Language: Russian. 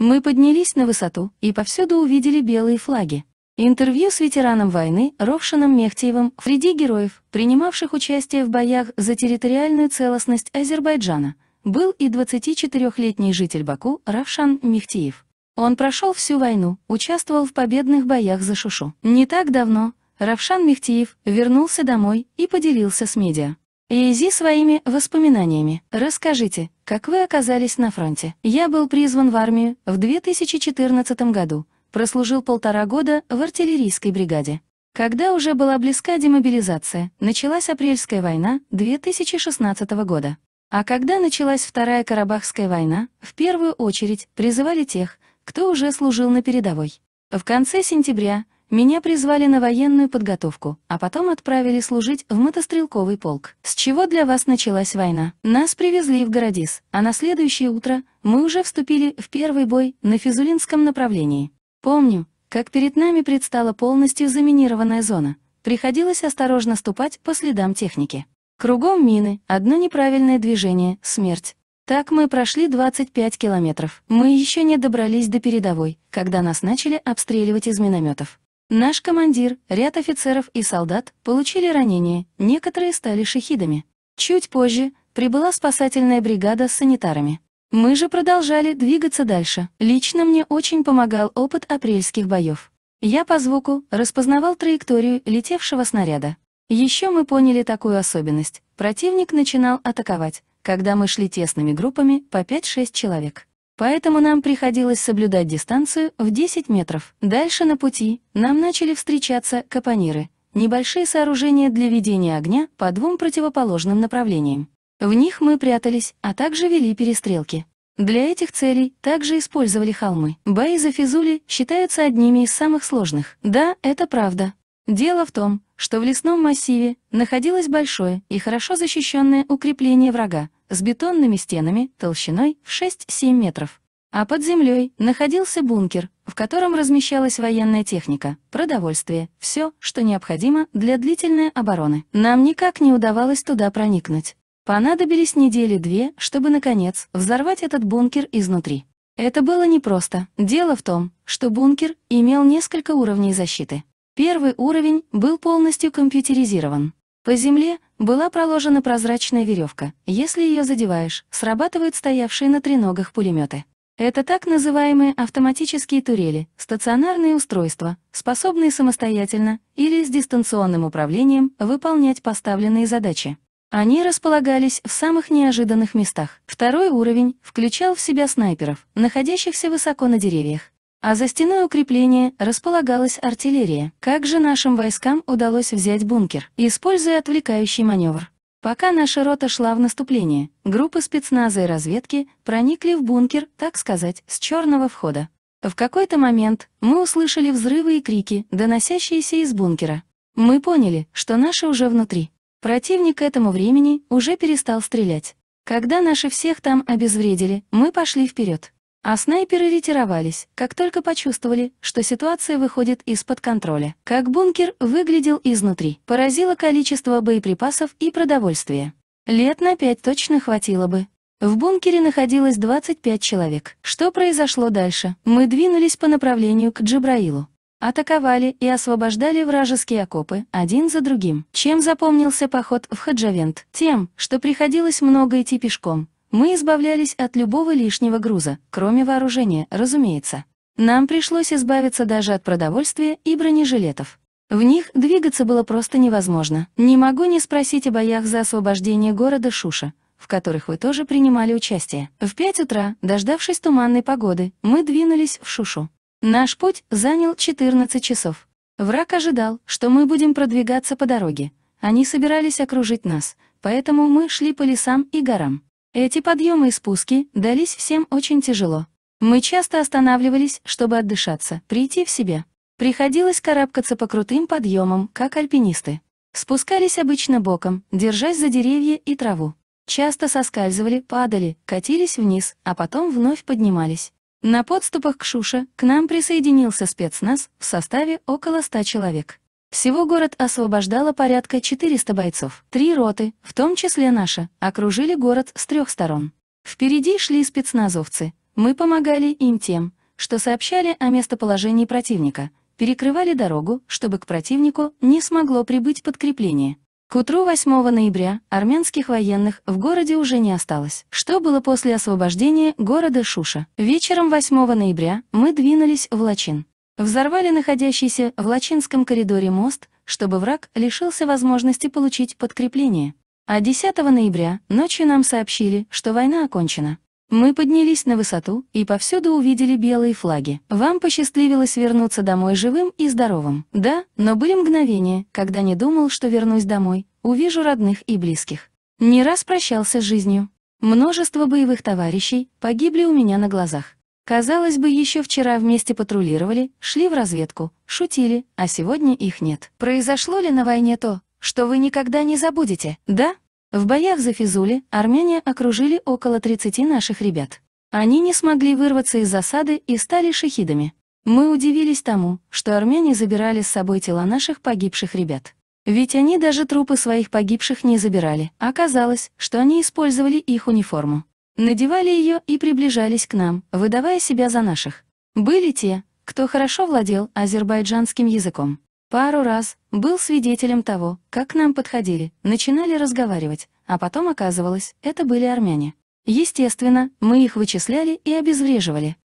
Мы поднялись на высоту и повсюду увидели белые флаги. Интервью с ветераном войны Ровшином Мехтиевым среди героев, принимавших участие в боях за территориальную целостность Азербайджана, был и 24-летний житель Баку Равшан Мехтиев. Он прошел всю войну, участвовал в победных боях за Шушу. Не так давно Равшан Мехтиев вернулся домой и поделился с медиа. Изи своими воспоминаниями. Расскажите, как вы оказались на фронте? Я был призван в армию в 2014 году, прослужил полтора года в артиллерийской бригаде. Когда уже была близка демобилизация, началась апрельская война 2016 года. А когда началась Вторая Карабахская война, в первую очередь призывали тех, кто уже служил на передовой. В конце сентября меня призвали на военную подготовку, а потом отправили служить в мотострелковый полк. С чего для вас началась война? Нас привезли в Городис, а на следующее утро мы уже вступили в первый бой на Физулинском направлении. Помню, как перед нами предстала полностью заминированная зона. Приходилось осторожно ступать по следам техники. Кругом мины, одно неправильное движение — смерть. Так мы прошли 25 километров. Мы еще не добрались до передовой, когда нас начали обстреливать из минометов. Наш командир, ряд офицеров и солдат получили ранения, некоторые стали шахидами. Чуть позже прибыла спасательная бригада с санитарами. Мы же продолжали двигаться дальше. Лично мне очень помогал опыт апрельских боев. Я по звуку распознавал траекторию летевшего снаряда. Еще мы поняли такую особенность. Противник начинал атаковать, когда мы шли тесными группами по 5-6 человек. Поэтому нам приходилось соблюдать дистанцию в 10 метров. Дальше на пути нам начали встречаться капониры, небольшие сооружения для ведения огня по двум противоположным направлениям. В них мы прятались, а также вели перестрелки. Для этих целей также использовали холмы. Бои за Физули считаются одними из самых сложных. Да, это правда. Дело в том, что в лесном массиве находилось большое и хорошо защищенное укрепление врага с бетонными стенами толщиной в 6-7 метров. А под землей находился бункер, в котором размещалась военная техника, продовольствие, все, что необходимо для длительной обороны. Нам никак не удавалось туда проникнуть. Понадобились недели две, чтобы, наконец, взорвать этот бункер изнутри. Это было непросто. Дело в том, что бункер имел несколько уровней защиты. Первый уровень был полностью компьютеризирован. По земле была проложена прозрачная веревка. Если ее задеваешь, срабатывают стоявшие на треногах пулеметы. Это так называемые автоматические турели, стационарные устройства, способные самостоятельно или с дистанционным управлением выполнять поставленные задачи. Они располагались в самых неожиданных местах. Второй уровень включал в себя снайперов, находящихся высоко на деревьях, а за стеной укрепления располагалась артиллерия. Как же нашим войскам удалось взять бункер, используя отвлекающий маневр? Пока наша рота шла в наступление, группы спецназа и разведки проникли в бункер, так сказать, с черного входа. В какой-то момент мы услышали взрывы и крики, доносящиеся из бункера. Мы поняли, что наши уже внутри. Противник к этому времени уже перестал стрелять. Когда наши всех там обезвредили, мы пошли вперед. А снайперы ретировались, как только почувствовали, что ситуация выходит из-под контроля. Как бункер выглядел изнутри, поразило количество боеприпасов и продовольствия. Лет на пять точно хватило бы. В бункере находилось 25 человек. Что произошло дальше? Мы двинулись по направлению к Джабраилу. Атаковали и освобождали вражеские окопы, один за другим. Чем запомнился поход в Хаджавент? Тем, что приходилось много идти пешком, мы избавлялись от любого лишнего груза, кроме вооружения, разумеется. Нам пришлось избавиться даже от продовольствия и бронежилетов. В них двигаться было просто невозможно. Не могу не спросить о боях за освобождение города Шуша, в которых вы тоже принимали участие. В 5 утра, дождавшись туманной погоды, мы двинулись в Шушу. Наш путь занял 14 часов. Враг ожидал, что мы будем продвигаться по дороге. Они собирались окружить нас, поэтому мы шли по лесам и горам. Эти подъемы и спуски дались всем очень тяжело. Мы часто останавливались, чтобы отдышаться, прийти в себя. Приходилось карабкаться по крутым подъемам, как альпинисты. Спускались обычно боком, держась за деревья и траву. Часто соскальзывали, падали, катились вниз, а потом вновь поднимались. На подступах к Шуше к нам присоединился спецназ в составе около 100 человек. Всего город освобождало порядка 400 бойцов. Три роты, в том числе наша, окружили город с трех сторон. Впереди шли спецназовцы. Мы помогали им тем, что сообщали о местоположении противника, перекрывали дорогу, чтобы к противнику не смогло прибыть подкрепление. К утру 8 ноября армянских военных в городе уже не осталось, что было после освобождения города Шуша. Вечером 8 ноября мы двинулись в Лачин. Взорвали находящийся в Лачинском коридоре мост, чтобы враг лишился возможности получить подкрепление. А 10 ноября ночью нам сообщили, что война окончена. Мы поднялись на высоту и повсюду увидели белые флаги. Вам посчастливилось вернуться домой живым и здоровым. Да, но были мгновения, когда не думал, что вернусь домой, увижу родных и близких. Не раз прощался с жизнью. Множество боевых товарищей погибли у меня на глазах. Казалось бы, еще вчера вместе патрулировали, шли в разведку, шутили, а сегодня их нет. Произошло ли на войне то, что вы никогда не забудете? Да? В боях за Физули армяне окружили около 30 наших ребят. Они не смогли вырваться из засады и стали шахидами. Мы удивились тому, что армяне забирали с собой тела наших погибших ребят. Ведь они даже трупы своих погибших не забирали. Оказалось, что они использовали их униформу надевали ее и приближались к нам, выдавая себя за наших. Были те, кто хорошо владел азербайджанским языком. Пару раз был свидетелем того, как к нам подходили, начинали разговаривать, а потом оказывалось, это были армяне. Естественно, мы их вычисляли и обезвреживали.